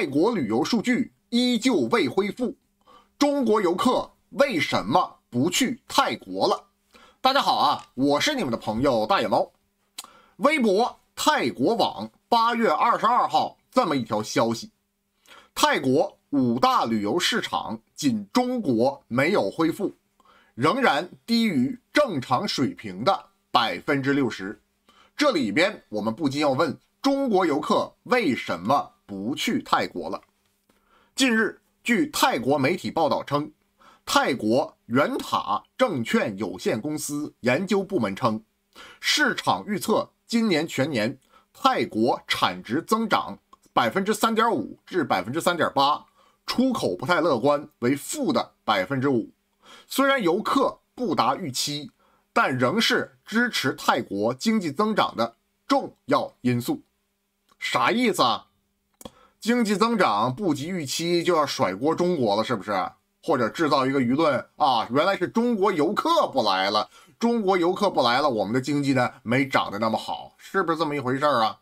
泰国旅游数据依旧未恢复，中国游客为什么不去泰国了？大家好啊，我是你们的朋友大野猫。微博泰国网八月二十二号这么一条消息：泰国五大旅游市场仅中国没有恢复，仍然低于正常水平的百分之六十。这里边我们不禁要问：中国游客为什么？不去泰国了。近日，据泰国媒体报道称，泰国元塔证券有限公司研究部门称，市场预测今年全年泰国产值增长百分之三点五至百分之三点八，出口不太乐观，为负的百分之五。虽然游客不达预期，但仍是支持泰国经济增长的重要因素。啥意思啊？经济增长不及预期，就要甩锅中国了，是不是？或者制造一个舆论啊？原来是中国游客不来了，中国游客不来了，我们的经济呢没涨得那么好，是不是这么一回事儿啊？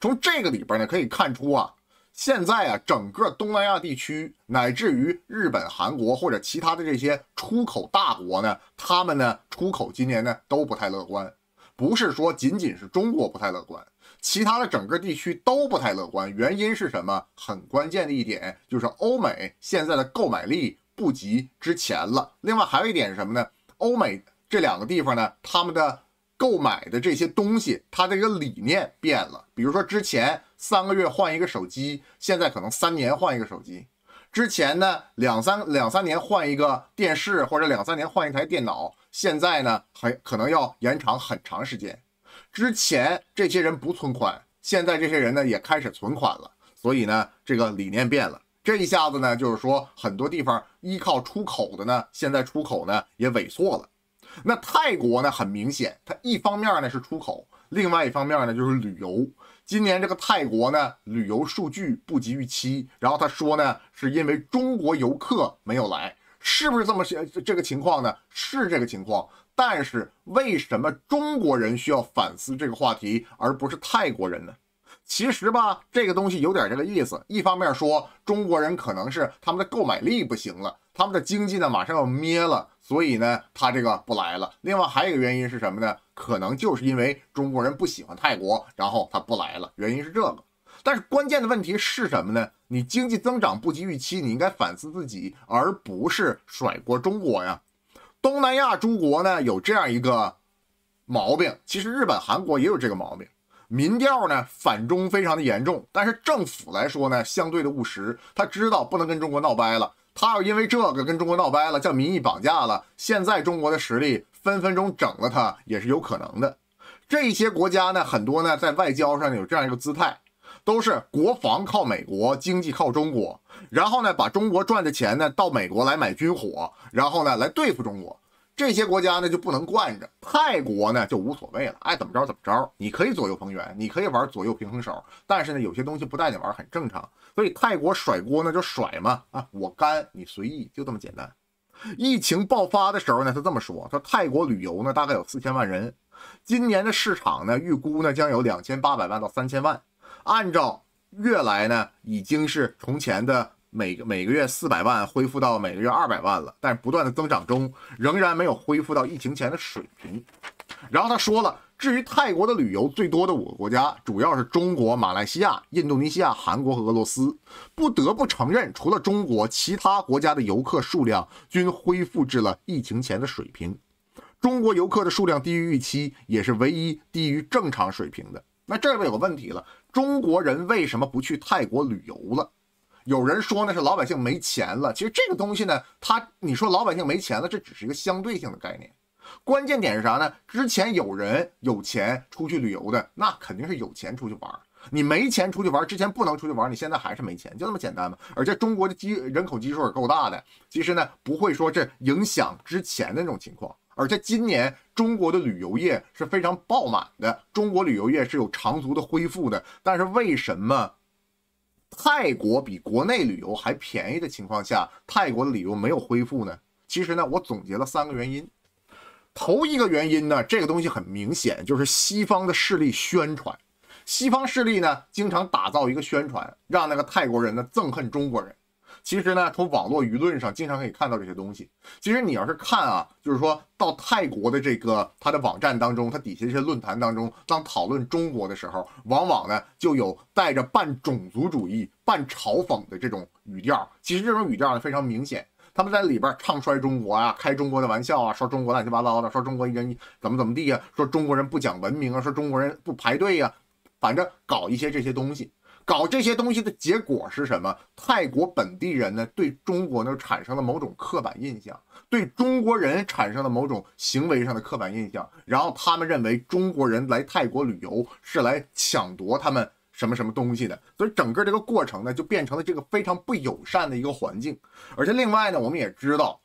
从这个里边呢可以看出啊，现在啊整个东南亚地区，乃至于日本、韩国或者其他的这些出口大国呢，他们呢出口今年呢都不太乐观，不是说仅仅是中国不太乐观。其他的整个地区都不太乐观，原因是什么？很关键的一点就是欧美现在的购买力不及之前了。另外还有一点是什么呢？欧美这两个地方呢，他们的购买的这些东西，它这个理念变了。比如说之前三个月换一个手机，现在可能三年换一个手机；之前呢两三两三年换一个电视或者两三年换一台电脑，现在呢还可能要延长很长时间。之前这些人不存款，现在这些人呢也开始存款了，所以呢，这个理念变了。这一下子呢，就是说很多地方依靠出口的呢，现在出口呢也萎缩了。那泰国呢，很明显，它一方面呢是出口，另外一方面呢就是旅游。今年这个泰国呢旅游数据不及预期，然后他说呢是因为中国游客没有来，是不是这么这这个情况呢？是这个情况。但是为什么中国人需要反思这个话题，而不是泰国人呢？其实吧，这个东西有点这个意思。一方面说中国人可能是他们的购买力不行了，他们的经济呢马上要灭了，所以呢他这个不来了。另外还有一个原因是什么呢？可能就是因为中国人不喜欢泰国，然后他不来了。原因是这个。但是关键的问题是什么呢？你经济增长不及预期，你应该反思自己，而不是甩锅中国呀。东南亚诸国呢有这样一个毛病，其实日本、韩国也有这个毛病，民调呢反中非常的严重，但是政府来说呢相对的务实，他知道不能跟中国闹掰了，他要因为这个跟中国闹掰了，叫民意绑架了，现在中国的实力分分钟整了他也是有可能的。这些国家呢很多呢在外交上有这样一个姿态。都是国防靠美国，经济靠中国，然后呢，把中国赚的钱呢到美国来买军火，然后呢来对付中国。这些国家呢就不能惯着，泰国呢就无所谓了，爱怎么着怎么着，你可以左右逢源，你可以玩左右平衡手，但是呢有些东西不带你玩很正常。所以泰国甩锅呢就甩嘛，啊我干你随意，就这么简单。疫情爆发的时候呢，他这么说，说泰国旅游呢大概有四千万人，今年的市场呢预估呢将有两千八百万到三千万。按照月来呢，已经是从前的每个每个月四百万恢复到每个月二百万了，但是不断的增长中，仍然没有恢复到疫情前的水平。然后他说了，至于泰国的旅游最多的五个国家，主要是中国、马来西亚、印度尼西亚、韩国和俄罗斯。不得不承认，除了中国，其他国家的游客数量均恢复至了疫情前的水平。中国游客的数量低于预期，也是唯一低于正常水平的。那这边有个问题了。中国人为什么不去泰国旅游了？有人说呢是老百姓没钱了。其实这个东西呢，他你说老百姓没钱了，这只是一个相对性的概念。关键点是啥呢？之前有人有钱出去旅游的，那肯定是有钱出去玩你没钱出去玩之前不能出去玩你现在还是没钱，就那么简单嘛。而且中国的基人口基数也够大的，其实呢不会说这影响之前的那种情况。而且今年中国的旅游业是非常爆满的，中国旅游业是有长足的恢复的。但是为什么泰国比国内旅游还便宜的情况下，泰国的旅游没有恢复呢？其实呢，我总结了三个原因。头一个原因呢，这个东西很明显，就是西方的势力宣传。西方势力呢，经常打造一个宣传，让那个泰国人呢憎恨中国人。其实呢，从网络舆论上经常可以看到这些东西。其实你要是看啊，就是说到泰国的这个他的网站当中，他底下这些论坛当中，当讨论中国的时候，往往呢就有带着半种族主义、半嘲讽的这种语调。其实这种语调呢非常明显，他们在里边唱衰中国啊，开中国的玩笑啊，说中国乱七八糟的，说中国人怎么怎么地呀，说中国人不讲文明啊，说中国人不排队呀，反正搞一些这些东西。搞这些东西的结果是什么？泰国本地人呢，对中国呢产生了某种刻板印象，对中国人产生了某种行为上的刻板印象。然后他们认为中国人来泰国旅游是来抢夺他们什么什么东西的。所以整个这个过程呢，就变成了这个非常不友善的一个环境。而且另外呢，我们也知道，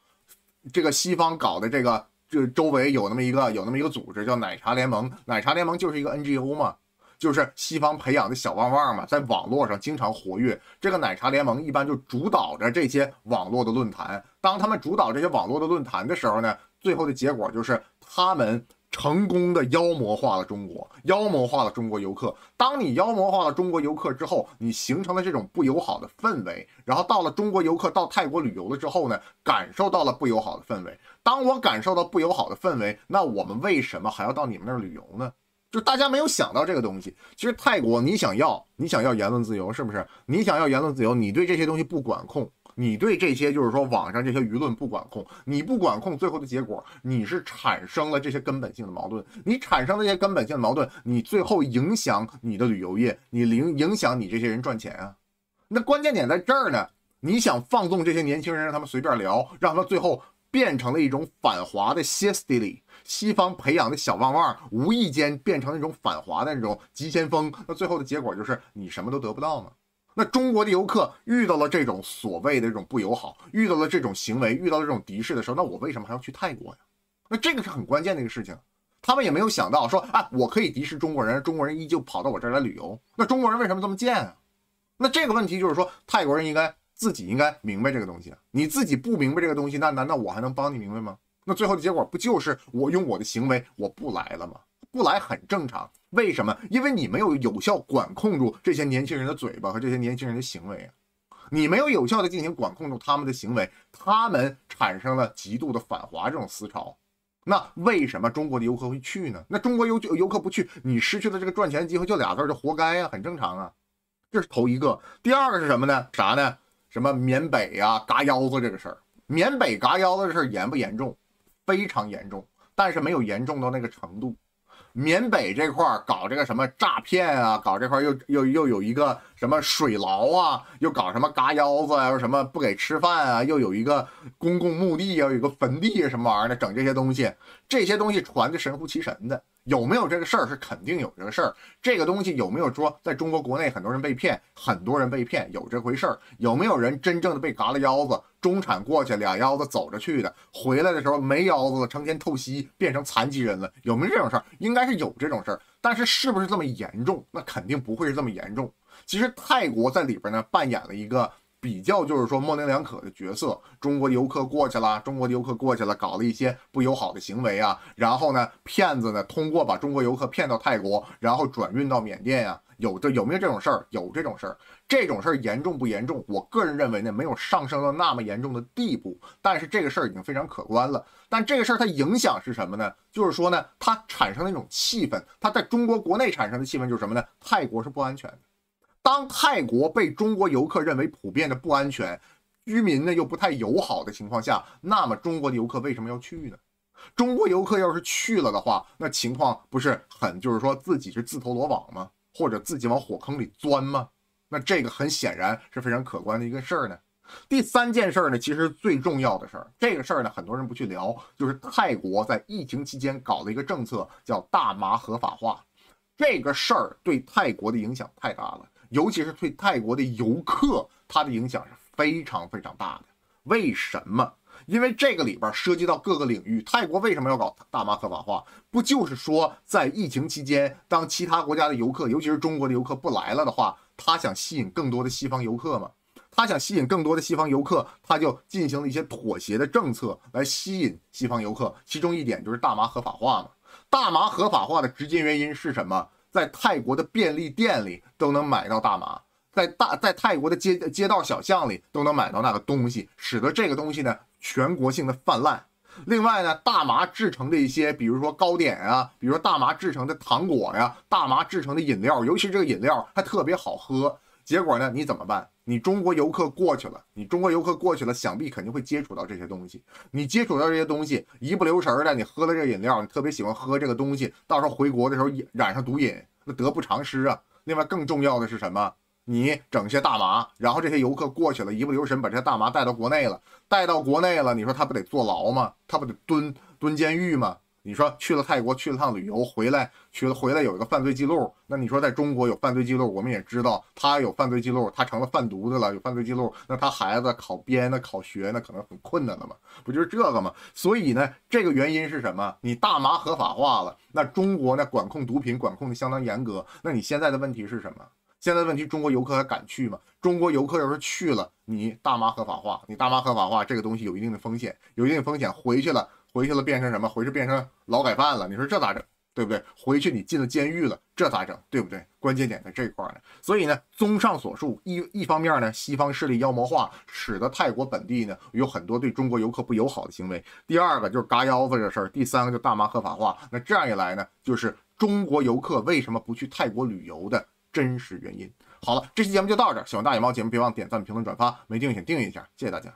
这个西方搞的这个，这周围有那么一个有那么一个组织叫奶茶联盟，奶茶联盟就是一个 NGO 嘛。就是西方培养的小旺旺嘛，在网络上经常活跃。这个奶茶联盟一般就主导着这些网络的论坛。当他们主导这些网络的论坛的时候呢，最后的结果就是他们成功的妖魔化了中国，妖魔化了中国游客。当你妖魔化了中国游客之后，你形成了这种不友好的氛围。然后到了中国游客到泰国旅游了之后呢，感受到了不友好的氛围。当我感受到不友好的氛围，那我们为什么还要到你们那儿旅游呢？就大家没有想到这个东西，其实泰国你想要你想要言论自由是不是？你想要言论自由，你对这些东西不管控，你对这些就是说网上这些舆论不管控，你不管控，最后的结果你是产生了这些根本性的矛盾，你产生这些根本性的矛盾，你最后影响你的旅游业，你影影响你这些人赚钱啊。那关键点在这儿呢，你想放纵这些年轻人，让他们随便聊，让他们最后。变成了一种反华的歇斯底里，西方培养的小旺旺无意间变成了一种反华的那种急先锋，那最后的结果就是你什么都得不到呢。那中国的游客遇到了这种所谓的这种不友好，遇到了这种行为，遇到了这种敌视的时候，那我为什么还要去泰国呀？那这个是很关键的一个事情，他们也没有想到说，哎，我可以敌视中国人，中国人依旧跑到我这儿来旅游，那中国人为什么这么贱啊？那这个问题就是说，泰国人应该。自己应该明白这个东西，你自己不明白这个东西，那难道我还能帮你明白吗？那最后的结果不就是我用我的行为我不来了吗？不来很正常，为什么？因为你没有有效管控住这些年轻人的嘴巴和这些年轻人的行为啊，你没有有效的进行管控住他们的行为，他们产生了极度的反华这种思潮，那为什么中国的游客会去呢？那中国游游客不去，你失去了这个赚钱机会，就俩字儿，就活该呀，很正常啊，这是头一个，第二个是什么呢？啥呢？什么缅北呀，嘎腰子这个事儿，缅北嘎腰子的事儿严不严重？非常严重，但是没有严重到那个程度。缅北这块搞这个什么诈骗啊，搞这块又又又有一个什么水牢啊，又搞什么嘎腰子啊，什么不给吃饭啊，又有一个公共墓地啊，有一个坟地什么玩意儿的，整这些东西，这些东西传的神乎其神的。有没有这个事儿是肯定有这个事儿，这个东西有没有说在中国国内很多人被骗，很多人被骗有这回事儿？有没有人真正的被嘎了腰子，中产过去俩腰子走着去的，回来的时候没腰子，成天透析变成残疾人了？有没有这种事儿？应该是有这种事儿，但是是不是这么严重？那肯定不会是这么严重。其实泰国在里边呢扮演了一个。比较就是说模棱两可的角色，中国游客过去了，中国游客过去了，搞了一些不友好的行为啊，然后呢，骗子呢通过把中国游客骗到泰国，然后转运到缅甸啊，有这有没有这种事儿？有这种事儿，这种事儿严重不严重？我个人认为呢，没有上升到那么严重的地步，但是这个事儿已经非常可观了。但这个事儿它影响是什么呢？就是说呢，它产生了一种气氛，它在中国国内产生的气氛就是什么呢？泰国是不安全的。当泰国被中国游客认为普遍的不安全，居民呢又不太友好的情况下，那么中国的游客为什么要去呢？中国游客要是去了的话，那情况不是很就是说自己是自投罗网吗？或者自己往火坑里钻吗？那这个很显然是非常可观的一个事儿呢。第三件事儿呢，其实最重要的事儿，这个事儿呢，很多人不去聊，就是泰国在疫情期间搞了一个政策叫大麻合法化，这个事儿对泰国的影响太大了。尤其是对泰国的游客，它的影响是非常非常大的。为什么？因为这个里边涉及到各个领域。泰国为什么要搞大麻合法化？不就是说，在疫情期间，当其他国家的游客，尤其是中国的游客不来了的话，他想吸引更多的西方游客吗？他想吸引更多的西方游客，他就进行了一些妥协的政策来吸引西方游客。其中一点就是大麻合法化嘛？大麻合法化的直接原因是什么？在泰国的便利店里都能买到大麻，在大在泰国的街街道小巷里都能买到那个东西，使得这个东西呢全国性的泛滥。另外呢，大麻制成的一些，比如说糕点啊，比如说大麻制成的糖果呀，大麻制成的饮料，尤其这个饮料还特别好喝。结果呢？你怎么办？你中国游客过去了，你中国游客过去了，想必肯定会接触到这些东西。你接触到这些东西，一不留神儿的，你喝了这饮料，你特别喜欢喝这个东西，到时候回国的时候染上毒瘾，那得不偿失啊。另外，更重要的是什么？你整些大麻，然后这些游客过去了，一不留神把这些大麻带到国内了，带到国内了，你说他不得坐牢吗？他不得蹲蹲监狱吗？你说去了泰国去了趟旅游回来去了回来有一个犯罪记录，那你说在中国有犯罪记录，我们也知道他有犯罪记录，他成了贩毒的了，有犯罪记录，那他孩子考编呢考学那可能很困难了嘛，不就是这个嘛？所以呢，这个原因是什么？你大麻合法化了，那中国呢管控毒品管控的相当严格，那你现在的问题是什么？现在问题中国游客还敢去吗？中国游客要是去了，你大麻合法化，你大麻合法化这个东西有一定的风险，有一定的风险，回去了。回去了变成什么？回去变成劳改犯了，你说这咋整，对不对？回去你进了监狱了，这咋整，对不对？关键点在这块儿呢。所以呢，综上所述，一一方面呢，西方势力妖魔化，使得泰国本地呢有很多对中国游客不友好的行为。第二个就是嘎腰子这事儿，第三个就大妈合法化。那这样一来呢，就是中国游客为什么不去泰国旅游的真实原因。好了，这期节目就到这，喜欢大野猫节目别忘点赞、评论、转发，没订阅请订阅一下，谢谢大家。